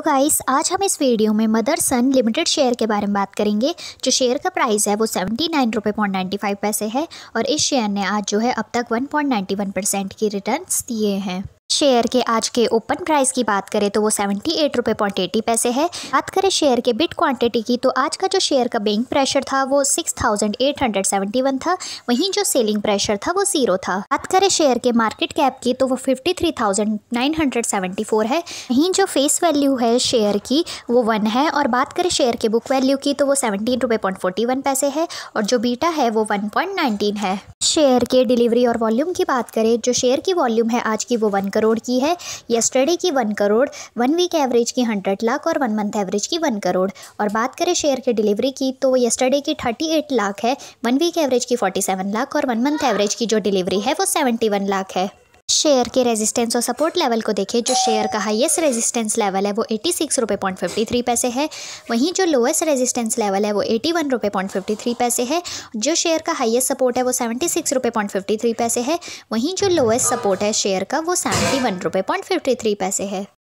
तो गाइस आज हम इस वीडियो में मदर सन लिमिटेड शेयर के बारे में बात करेंगे जो शेयर का प्राइस है वो सेवेंटी नाइन रुपये पॉइंट नाइन्टी फाइव पैसे है और इस शेयर ने आज जो है अब तक one point ninety one percent की रिटर्न दिए हैं शेयर के आज के ओपन प्राइस की बात करें तो वो सेवेंटी एट रुपये पॉइंट एटी पैसे है बात करें शेयर के बिट क्वांटिटी की तो आज का जो शेयर का बेइंग प्रेशर था वो six thousand eight hundred seventy one था वहीं जो सेलिंग प्रेशर था वो जीरो था बात करें शेयर के मार्केट कैप की तो वो fifty three thousand nine hundred seventy four है वहीं जो फेस वैल्यू है शेयर की वो वन है और बात करें शेयर के बुक वैल्यू की तो वो सेवनटीन रुपये पॉइंट फोर्टी वन पैसे है और जो बीटा है वो वन पॉइंट नाइनटीन है शेयर के डिलीवरी और वॉल्यूम की बात करें जो शेयर की वॉल्यूम है आज की वो वन करोड़ की है येस्टरडे की one crore one week average की हंड्रेड लाख और वन मंथ एवरेज की वन करोड़ और बात करें शेयर की डिलीवरी की तो येस्टरडे की थर्टी एट लाख है वन वीक एवरेज की फोर्टी सेवन लाख और वन मंथ एवरेज की जो डिलीवरी है वो सेवेंटी वन लाख है शेयर के रेजिस्टेंस और सपोर्ट लेवल को देखें जो शेयर का हाईएस्ट रेजिस्टेंस लेवल है वो एटी सिक्स रुपये पॉइंट फिफ्टी थ्री पैसे है वहीं जो लोएस्ट रेजिस्टेंस लेवल है वो एटी वन रुपये पॉइंट फिफ्टी थ्री पैसे है जो शेयर का हाईएस्ट सपोर्ट है वो सेवेंटी सिक्स रुपये पॉइंट फिफ्टी थ्री पैसे है वहीं जो लोएस्ट सपोर्ट है शेयर का वो सेवेंटी वन रुपये पॉइंट फिफ्टी थ्री पैसे है